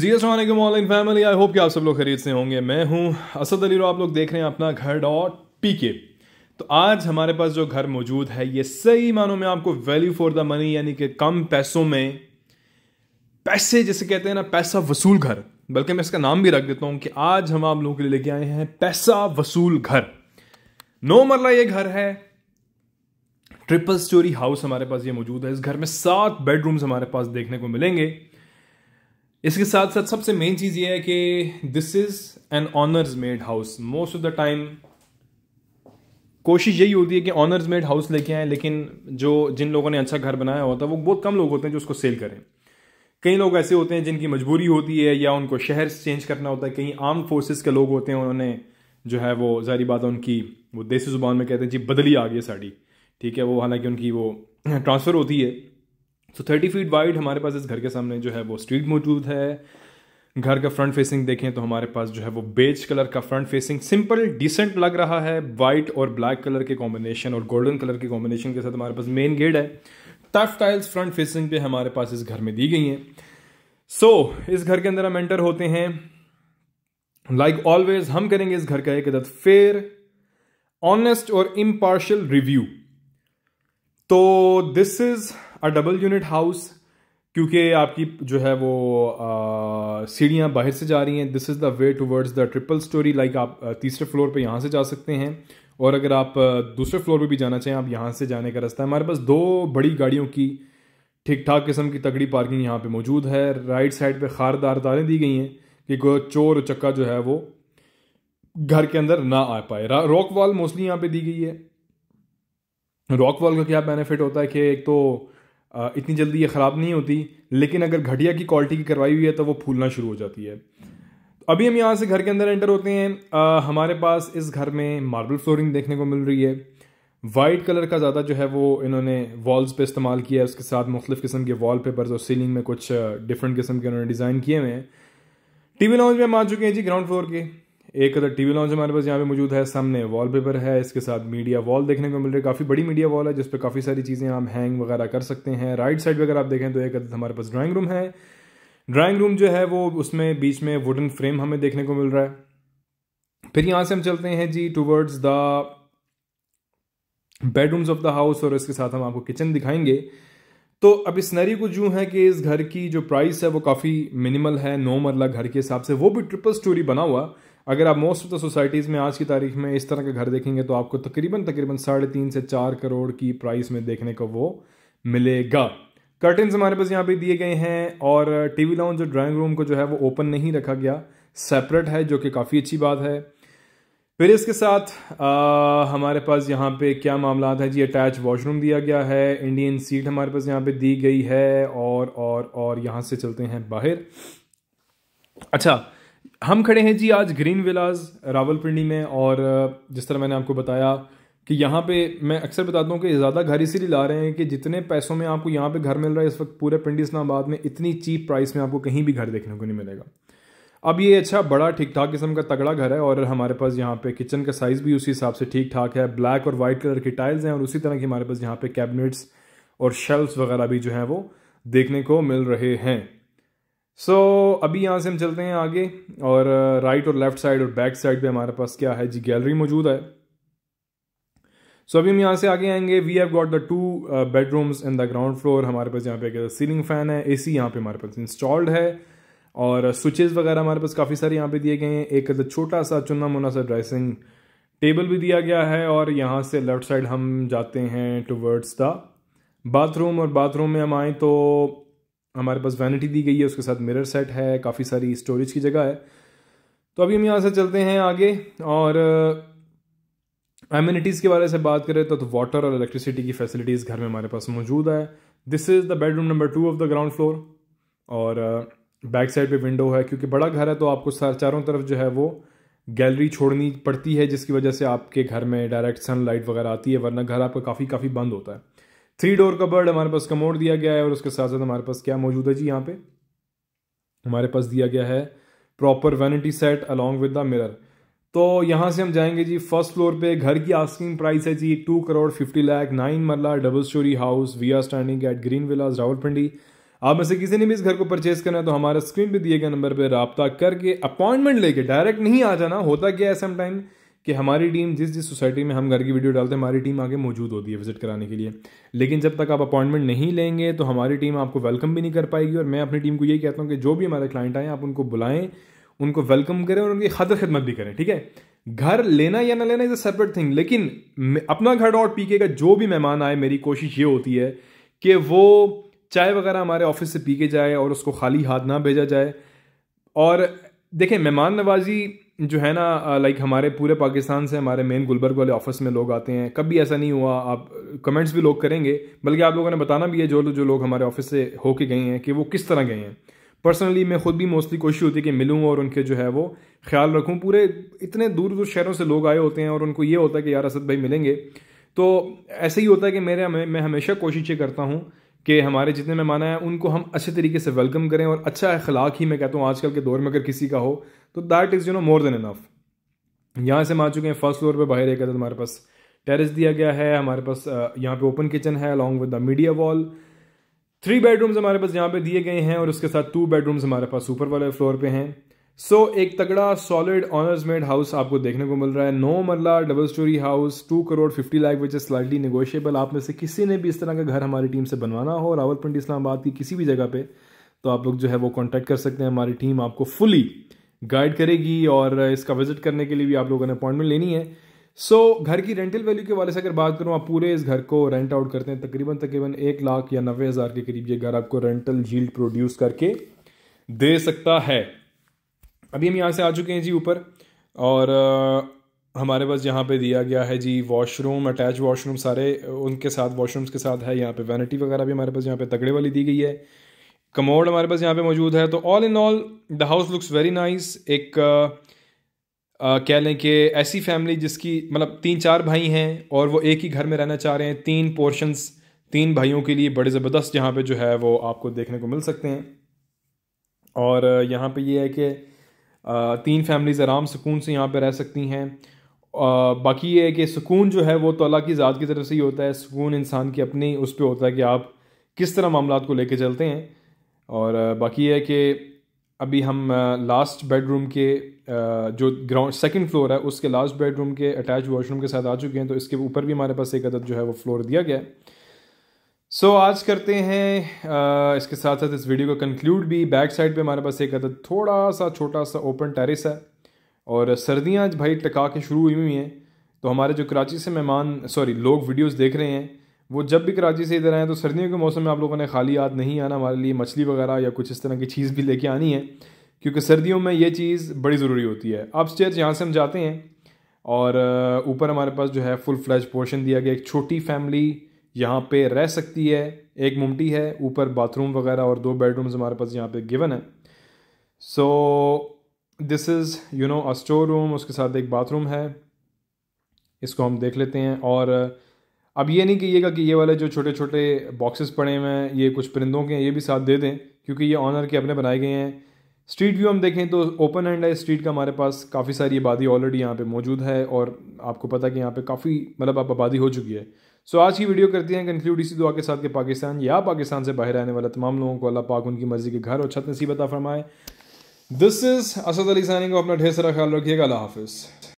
ji Aslam online family I hope कि आप सब लोग खरीद से होंगे मैं हूं असद अली आप लोग देख रहे हैं अपना घर डॉट पी के तो आज हमारे पास जो घर मौजूद है ये सही मानों में आपको वैल्यू फॉर द मनी यानी कि कम पैसों में पैसे जिसे कहते हैं ना पैसा वसूल घर बल्कि मैं इसका नाम भी रख देता हूँ कि आज हम आप लोगों के लिए लेके आए हैं पैसा वसूल घर नो मरला ये घर है ट्रिपल स्टोरी हाउस हमारे पास ये मौजूद है इस घर में सात बेडरूम्स हमारे पास देखने को मिलेंगे इसके साथ साथ सबसे मेन चीज़ ये है कि this is an owner's made house most of the time कोशिश यही होती है कि ऑनर्स मेड हाउस लेके आए लेकिन जो जिन लोगों ने अच्छा घर बनाया होता है वो बहुत कम लोग होते हैं जो उसको सेल करें कई लोग ऐसे होते हैं जिनकी मजबूरी होती है या उनको शहर चेंज करना होता है कहीं आर्म फोर्सेस के लोग होते हैं उन्होंने जो है वो जारी बात है उनकी वो देसी जुबान में कहते हैं जी बदली आ गई साड़ी ठीक है वो हालांकि उनकी वो ट्रांसफ़र होती है सो थर्टी फीट वाइड हमारे पास इस घर के सामने जो है वो स्ट्रीट मौजूद है घर का फ्रंट फेसिंग देखें तो हमारे पास जो है वो बेज कलर का फ्रंट फेसिंग सिंपल डिसेंट लग रहा है वाइट और ब्लैक कलर के कॉम्बिनेशन और गोल्डन कलर के कॉम्बिनेशन के साथ हमारे पास मेन गेट है टफ टाइल्स फ्रंट फेसिंग पे हमारे पास इस घर में दी गई हैं सो so, इस घर के अंदर हम एंटर होते हैं लाइक like ऑलवेज हम करेंगे इस घर का एक अदत फेयर ऑनेस्ट और इम्पार्शल रिव्यू तो this is a double unit house क्योंकि आपकी जो है वो सीढ़ियाँ बाहर से जा रही हैं this is the way towards the triple storey like आप तीसरे फ्लोर पे यहाँ से जा सकते हैं और अगर आप दूसरे फ्लोर पे भी जाना चाहें आप यहाँ से जाने का रास्ता है हमारे पास दो बड़ी गाड़ियों की ठीक ठाक किस्म की तगड़ी पार्किंग यहाँ पे मौजूद है राइट साइड पे खारदार तारें दी गई हैं कि कोई चोर चक्का जो है वो घर के अंदर ना आ पाए रॉक वॉल मोस्टली यहाँ पे दी गई है रॉक वॉल का क्या बेनिफिट होता है कि एक तो इतनी जल्दी ये ख़राब नहीं होती लेकिन अगर घटिया की क्वालिटी की करवाई हुई है तो वो फूलना शुरू हो जाती है अभी हम यहाँ से घर के अंदर एंटर होते हैं आ, हमारे पास इस घर में मार्बल फ्लोरिंग देखने को मिल रही है वाइट कलर का ज़्यादा जो है वो इन्होंने वॉल्स पे इस्तेमाल किया है उसके साथ मुख्तु किस्म के वॉल पेपर्स और सीलिंग में कुछ डिफरेंट किस्म के उन्होंने डिज़ाइन किए हुए हैं टी वी लॉन्च में हम आ चुके हैं जी ग्राउंड फ्लोर के एक अदर टीवी लॉन्च हमारे पास यहाँ पे मौजूद है सामने वॉलपेपर है इसके साथ मीडिया वॉल देखने को मिल रही है काफ़ी बड़ी मीडिया वॉल है जिस पर काफ़ी सारी चीज़ें आप हैंग वगैरह कर सकते हैं राइट साइड पर अगर आप देखें तो एक अदर हमारे पास ड्राइंग रूम है ड्राइंग रूम जो है वो उसमें बीच में वुडन फ्रेम हमें देखने को मिल रहा है फिर यहाँ से हम चलते हैं जी towards the bedrooms of the house और इसके साथ हम आपको किचन दिखाएंगे तो अब इस नरी को यूँ है कि इस घर की जो प्राइस है वो काफ़ी मिनिमल है नो मरला मतलब घर के हिसाब से वो भी ट्रिपल स्टोरी बना हुआ अगर आप मोस्ट ऑफ द सोसाइटीज़ में आज की तारीख में इस तरह के घर देखेंगे तो आपको तकरीबन तकरीबन साढ़े तीन से चार करोड़ की प्राइस में देखने को वो मिलेगा कर्टन हमारे पास यहाँ पे दिए गए हैं और टीवी लाउंज जो ड्राइंग रूम को जो है वो ओपन नहीं रखा गया सेपरेट है जो कि काफ़ी अच्छी बात है फिर इसके साथ आ, हमारे पास यहाँ पे क्या मामला है जी अटैच वॉशरूम दिया गया है इंडियन सीट हमारे पास यहाँ पे दी गई है और और और यहाँ से चलते हैं बाहर अच्छा हम खड़े हैं जी आज ग्रीन विलाज रावलपिंडी में और जिस तरह मैंने आपको बताया कि यहाँ पे मैं अक्सर बताता हूँ कि ज़्यादा घर इसीलिए ला रहे हैं कि जितने पैसों में आपको यहाँ पे घर मिल रहा है इस वक्त पूरे पिंडी इस्लामाबाद में इतनी चीप प्राइस में आपको कहीं भी घर देखने को नहीं मिलेगा अब ये अच्छा बड़ा ठीक ठाक किस्म का तगड़ा घर है और हमारे पास यहाँ पे किचन का साइज़ भी उसी हिसाब से ठीक ठाक है ब्लैक और वाइट कलर की टाइल्स हैं और उसी तरह की हमारे पास यहाँ पे कैबिनेट्स और शेल्फ्स वगैरह भी जो हैं वो देखने को मिल रहे हैं सो so, अभी यहाँ से हम चलते हैं आगे और राइट uh, और लेफ्ट साइड और बैक साइड पे हमारे पास क्या है जी गैलरी मौजूद है सो so, अभी हम यहाँ से आगे आएंगे we have got the two bedrooms in the ground floor हमारे पास यहाँ पे सीलिंग फैन है ए सी यहाँ पे हमारे पास इंस्टॉल्ड है और स्विचेस uh, वगैरह हमारे पास काफ़ी सारे यहाँ पे दिए गए हैं एक तो छोटा सा चुना मुना सा ड्रेसिंग टेबल भी दिया गया है और यहाँ से लेफ़्ट साइड हम जाते हैं टूवर्ड्स द बाथरूम और बाथरूम में हम आए तो हमारे पास वैनिटी दी गई है उसके साथ मिरर सेट है काफ़ी सारी स्टोरेज की जगह है तो अभी हम यहाँ से चलते हैं आगे और एम्यूनिटीज़ uh, के बारे से बात करें तो, तो वाटर और इलेक्ट्रिसिटी की फैसिलिटीज़ घर में हमारे पास मौजूद है this is the bedroom number two of the ground floor और बैक uh, साइड पे विंडो है क्योंकि बड़ा घर है तो आपको चारों तरफ जो है वो गैलरी छोड़नी पड़ती है जिसकी वजह से आपके घर में डायरेक्ट सनलाइट वगैरह आती है वरना घर आपका काफ़ी काफ़ी बंद होता है थ्री डोर कबर्ड हमारे पास कमोड दिया गया है और उसके साथ साथ हमारे पास क्या मौजूद है जी यहाँ पे हमारे पास दिया गया है proper vanity set along with the mirror तो यहाँ से हम जाएंगे जी फर्स्ट फ्लोर पे घर की आस्किंग प्राइस है जी two crore fifty lakh nine marla double storey house we are standing at Green Villas Rawalpindi आप में से किसी ने भी इस घर को परचेज करना है तो हमारा स्क्रीन पे दिए गए नंबर पर रबता करके अपॉइंटमेंट लेके डायरेक्ट नहीं आ जाना होता क्या है समटाइम कि हमारी टीम जिस जिस सोसाइटी में हम घर की वीडियो डालते हैं हमारी टीम आगे मौजूद होती है विजिट कराने के लिए लेकिन जब तक आप अपॉइंटमेंट नहीं लेंगे तो हमारी टीम आपको वेलकम भी नहीं कर पाएगी और मैं अपनी टीम को ये कहता हूँ कि जो भी हमारे क्लाइंट आए आप उनको बुलाएं उनको वेलकम करें और उनकी खदर खदमत भी करें ठीक है घर लेना या ना लेना इज़ अ सेपरेट थिंग लेकिन अपना घर डॉट पी का जो भी मेहमान आए मेरी कोशिश ये होती है कि वो चाय वगैरह हमारे ऑफिस से पी के जाए और उसको खाली हाथ ना भेजा जाए और देखें मेहमान नवाजी जो है ना लाइक uh, हमारे पूरे पाकिस्तान से हमारे मेन गुलबर्ग वाले ऑफिस में लोग आते हैं कभी ऐसा नहीं हुआ आप कमेंट्स भी लोग करेंगे बल्कि आप लोगों ने बताना भी है जो जो लोग हमारे ऑफिस से होके गए हैं कि वो किस तरह गए हैं पर्सनली मैं खुद भी मोस्टली कोशिश होती है कि मिलूँ और उनके जो है वो ख्याल रखूँ पूरे इतने दूर दूर शहरों से लोग आए होते हैं और उनको ये होता है कि यार असद भाई मिलेंगे तो ऐसे ही होता है कि मेरे मैं हमेशा कोशिश ये करता हूँ कि हमारे जितने मेहमान हैं उनको हम अच्छे तरीके से वेलकम करें और अच्छा अखलाक ही मैं कहता हूँ आजकल के दौर में अगर किसी का हो तो that is you know more than enough यहाँ से हम आ चुके हैं फर्स्ट फ्लोर पर बाहर एक अदर हमारे पास टेरिस दिया गया है हमारे पास यहाँ पे ओपन किचन है along with the media wall three bedrooms हमारे पास यहाँ पे दिए गए हैं और उसके साथ टू बेडरूम्स हमारे पास ऊपर वाले फ्लोर पे हैं सो so, एक तगड़ा सॉलिड ऑनर्स मेड हाउस आपको देखने को मिल रहा है नो marla double storey house two crore fifty lakh which is slightly negotiable आप में से किसी ने भी इस तरह का घर हमारी टीम से बनवाना हो पिंड इस्लामाबाद की किसी भी जगह पे तो आप लोग जो है वो कॉन्टैक्ट कर सकते हैं हमारी टीम आपको फुली गाइड करेगी और इसका विजिट करने के लिए भी आप लोगों ने अपॉइंटमेंट लेनी है सो so, घर की रेंटल वैल्यू के वाले से अगर बात करूँ आप पूरे इस घर को रेंट आउट करते हैं तकरीबन तकरीबन एक लाख या नबे हज़ार के करीब ये घर आपको रेंटल झील्ड प्रोड्यूस करके दे सकता है अभी हम यहाँ से आ चुके हैं जी ऊपर और आ, हमारे पास यहाँ पे दिया गया है जी वॉशरूम अटैच वॉशरूम सारे उनके साथ वॉशरूम्स के साथ है यहाँ पे वैनिटी वगैरह भी हमारे पास यहाँ पे तगड़े वाली दी गई है कमोड हमारे पास यहाँ पे मौजूद है तो all in all the house looks very nice एक आ, कह लें कि ऐसी फैमिली जिसकी मतलब तीन चार भाई हैं और वो एक ही घर में रहना चाह रहे हैं तीन पोर्शंस तीन भाइयों के लिए बड़े ज़बरदस्त यहाँ पे जो है वो आपको देखने को मिल सकते हैं और यहाँ पे ये है कि तीन फैमिलीज़ आराम सुकून से यहाँ पर रह सकती हैं बाकी ये है कि सुकून जो है वो तो अल्लाह की ज़ात की तरफ से ही होता है सुकून इंसान की अपनी उस पर होता है कि आप किस तरह मामला को लेके चलते हैं और बाकी ये है कि अभी हम लास्ट बेडरूम के जो ग्राउंड सेकंड फ्लोर है उसके लास्ट बेडरूम के अटैच वॉशरूम के साथ आ चुके हैं तो इसके ऊपर भी हमारे पास एक अदद जो है वो फ्लोर दिया गया है सो so, आज करते हैं इसके साथ साथ इस वीडियो को कंक्लूड भी बैक साइड पे हमारे पास एक अदर थोड़ा सा छोटा सा ओपन टेरिस है और सर्दियाँ भाई टका के शुरू हुई हुई हैं तो हमारे जो कराची से मेहमान सॉरी लोग वीडियोस देख रहे हैं वो जब भी कराची से इधर आएँ तो सर्दियों के मौसम में आप लोगों ने खाली याद नहीं आना हमारे लिए मछली वगैरह या कुछ इस तरह की चीज़ भी लेके आनी है क्योंकि सर्दियों में ये चीज़ बड़ी ज़रूरी होती है अब स्टेयर यहाँ से हम जाते हैं और ऊपर हमारे पास जो है फुल फ्लैश पोर्शन दिया गया एक छोटी फैमिली यहाँ पे रह सकती है एक मुमटी है ऊपर बाथरूम वगैरह और दो बेडरूम्स हमारे पास यहाँ पे गिवन है so this is you know a store room उसके साथ एक बाथरूम है इसको हम देख लेते हैं और अब ये नहीं कहिएगा कि ये वाले जो छोटे छोटे बॉक्सेस पड़े हुए हैं ये कुछ परिंदों के हैं ये भी साथ दे दें क्योंकि ये ऑनर के अपने बनाए गए हैं स्ट्रीट व्यू हम देखें तो ओपन एंड है स्ट्रीट का हमारे पास काफ़ी सारी आबादी ऑलरेडी यहाँ पे मौजूद है और आपको पता है कि यहाँ पे काफ़ी मतलब आप आबादी हो चुकी है सो आज की वीडियो करते हैं कंक्लूड इसी दुआ के साथ कि पाकिस्तान या पाकिस्तान से बाहर आने वाला तमाम लोगों को अल्लाह पाक उनकी मर्ज़ी के घर और छत नसीबत फरमाए दिस इज़ असद अली सानी को अपना ढेर सारा ख्याल रखिएगा अल्लाह हाफिज़